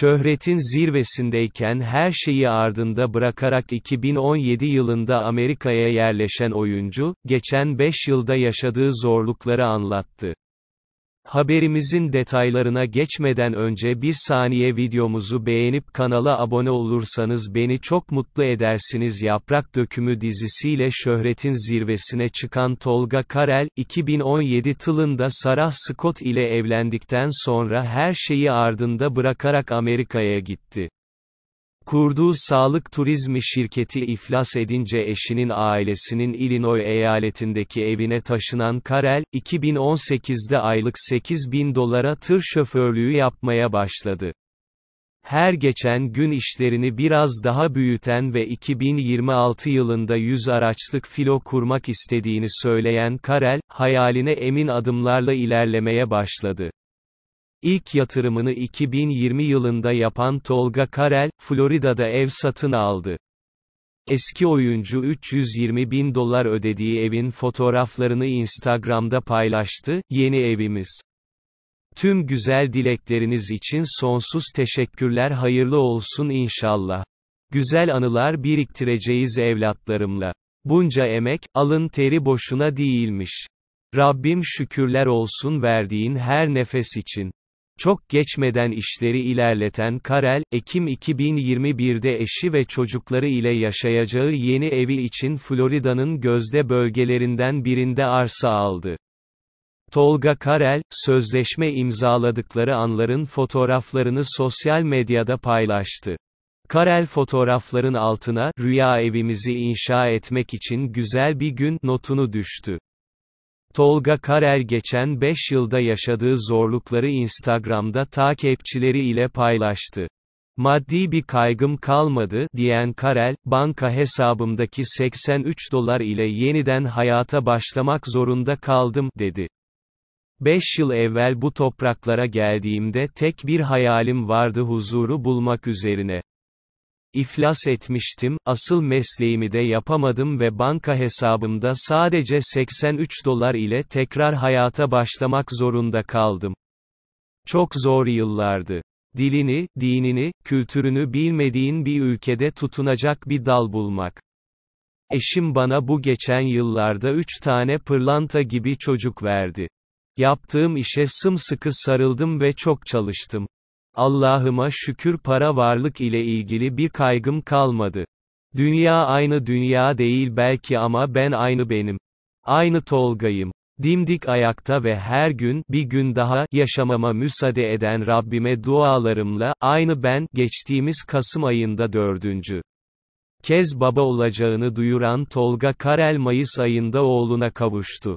Şöhretin zirvesindeyken her şeyi ardında bırakarak 2017 yılında Amerika'ya yerleşen oyuncu, geçen 5 yılda yaşadığı zorlukları anlattı. Haberimizin detaylarına geçmeden önce bir saniye videomuzu beğenip kanala abone olursanız beni çok mutlu edersiniz. Yaprak Dökümü dizisiyle şöhretin zirvesine çıkan Tolga Karel, 2017 yılında Sarah Scott ile evlendikten sonra her şeyi ardında bırakarak Amerika'ya gitti. Kurduğu sağlık turizmi şirketi iflas edince eşinin ailesinin Illinois eyaletindeki evine taşınan Karel, 2018'de aylık 8 bin dolara tır şoförlüğü yapmaya başladı. Her geçen gün işlerini biraz daha büyüten ve 2026 yılında 100 araçlık filo kurmak istediğini söyleyen Karel, hayaline emin adımlarla ilerlemeye başladı. İlk yatırımını 2020 yılında yapan Tolga Karel, Florida'da ev satın aldı. Eski oyuncu 320 bin dolar ödediği evin fotoğraflarını Instagram'da paylaştı, yeni evimiz. Tüm güzel dilekleriniz için sonsuz teşekkürler hayırlı olsun inşallah. Güzel anılar biriktireceğiz evlatlarımla. Bunca emek, alın teri boşuna değilmiş. Rabbim şükürler olsun verdiğin her nefes için. Çok geçmeden işleri ilerleten Karel, Ekim 2021'de eşi ve çocukları ile yaşayacağı yeni evi için Florida'nın gözde bölgelerinden birinde arsa aldı. Tolga Karel, sözleşme imzaladıkları anların fotoğraflarını sosyal medyada paylaştı. Karel fotoğrafların altına, rüya evimizi inşa etmek için güzel bir gün, notunu düştü. Tolga Karel geçen 5 yılda yaşadığı zorlukları Instagram'da takipçileri ile paylaştı. Maddi bir kaygım kalmadı, diyen Karel, banka hesabımdaki 83 dolar ile yeniden hayata başlamak zorunda kaldım, dedi. 5 yıl evvel bu topraklara geldiğimde tek bir hayalim vardı huzuru bulmak üzerine iflas etmiştim, asıl mesleğimi de yapamadım ve banka hesabımda sadece 83 dolar ile tekrar hayata başlamak zorunda kaldım. Çok zor yıllardı. Dilini, dinini, kültürünü bilmediğin bir ülkede tutunacak bir dal bulmak. Eşim bana bu geçen yıllarda 3 tane pırlanta gibi çocuk verdi. Yaptığım işe sımsıkı sarıldım ve çok çalıştım. Allah'ıma şükür para varlık ile ilgili bir kaygım kalmadı. Dünya aynı dünya değil belki ama ben aynı benim. Aynı Tolga'yım. Dimdik ayakta ve her gün, bir gün daha, yaşamama müsaade eden Rabbime dualarımla, aynı ben, geçtiğimiz Kasım ayında dördüncü kez baba olacağını duyuran Tolga Karel Mayıs ayında oğluna kavuştu.